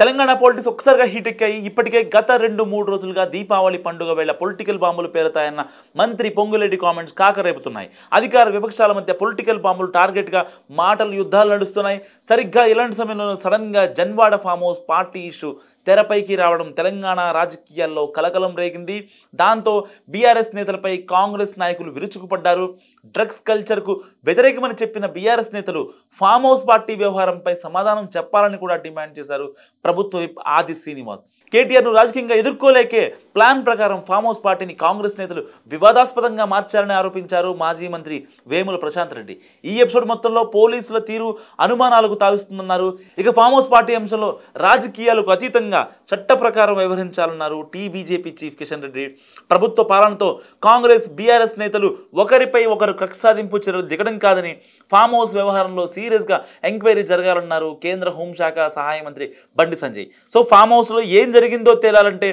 Telangana politics ఒక్కసారిగా heat ఎక్కాయి ఇప్పటికే గత రెండు మూడు రోజులుగా దీపావళి పండుగ వేళ పొలిటికల్ బాంబులు పేరుతాయన్న మంత్రి పొంగులేటి కామెంట్స్ కాకరేపుతున్నాయి అధికార విపక్షాల మధ్య పొలిటికల్ బాంబులు టార్గెట్గా మాటలు యుద్ధాలు నడుస్తున్నాయి సరిగ్గా ఇలాంటి సమయంలో సడన్గా Janwada farm house party issue తెరపైకి రావడం తెలంగాణ రాజకీయాల్లో కలకలం రేగింది దాంతో బీఆర్ఎస్ నేతలపై కాంగ్రెస్ నాయకులు విరుచుకుపడ్డారు డ్రగ్స్ కల్చర్కు వ్యతిరేకమని చెప్పిన బీఆర్ఎస్ నేతలు ఫామ్ హౌస్ పార్టీ వ్యవహారంపై సమాధానం చెప్పాలని కూడా డిమాండ్ చేశారు ప్రభుత్వ ఆది శ్రీనివాస్ కేటీఆర్ను రాజకీయంగా ఎదుర్కోలేకే ప్లాన్ ప్రకారం ఫామ్ హౌస్ పార్టీని కాంగ్రెస్ నేతలు వివాదాస్పదంగా మార్చారని ఆరోపించారు మాజీ మంత్రి వేముల ప్రశాంత్ రెడ్డి ఈ ఎపిసోడ్ మొత్తంలో పోలీసుల తీరు అనుమానాలకు తావిస్తుందన్నారు ఇక ఫామ్ హౌస్ పార్టీ అంశంలో రాజకీయాలకు అతీతంగా చట్ట ప్రకారం వ్యవహరించాలన్నారు టీబీజేపీ చీఫ్ కిషన్ రెడ్డి ప్రభుత్వ పాలనతో కాంగ్రెస్ బీఆర్ఎస్ నేతలు ఒకరిపై ఒకరు కక్ష సాధింపు చర్యలు దిగడం కాదని ఫామ్ హౌస్ వ్యవహారంలో సీరియస్గా ఎంక్వైరీ జరగాలన్నారు కేంద్ర హోంశాఖ సహాయ మంత్రి బండి సంజయ్ సో ఫామ్ హౌస్లో ఏం జరిగిందో తేలాలంటే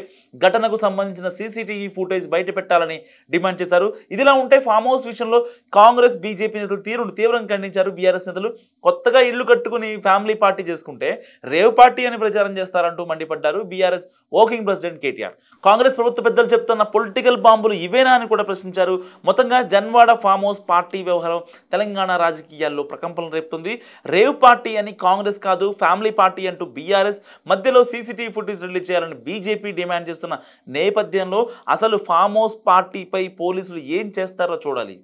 ఘటనకు సంబంధించిన సీసీటీవీ ఫుటేజ్ బయట పెట్టాలని డిమాండ్ చేశారు ఇదిలా ఉంటే ఫామ్ హౌస్ విషయంలో కాంగ్రెస్ బీజేపీ నేతలు తీరును తీవ్రంగా ఖండించారు బీఆర్ఎస్ నేతలు కొత్తగా ఇల్లు కట్టుకుని ఫ్యామిలీ పార్టీ చేసుకుంటే రేవ్ పార్టీ అని ప్రచారం చేస్తారంటూ మండిపడ్డారు BRS working president KTR Congress ప్రభుత్వ పెద్దలు చెప్తున్న పొలిటికల్ బాంబులు ఇవేనా అని కూడా ప్రశ్నించారు మొత్తంగా జన్వాడ ఫామ్ హౌస్ పార్టీ వ్యవహారం తెలంగాణ రాజకీయాల్లో ప్రకంపనలు రేపుతుంది రేవ్ పార్టీ అని కాంగ్రెస్ కాదు ఫ్యామిలీ పార్టీ అంటూ బీఆర్ఎస్ మధ్యలో సీసీటీవీ ఫుటేజ్ రిలీజ్ చేయాలని బీజేపీ డిమాండ్ చేస్తుంది చేస్తున్న నేపథ్యంలో అసలు ఫామ్ హౌస్ పార్టీపై పోలీసులు ఏం చేస్తారో చూడాలి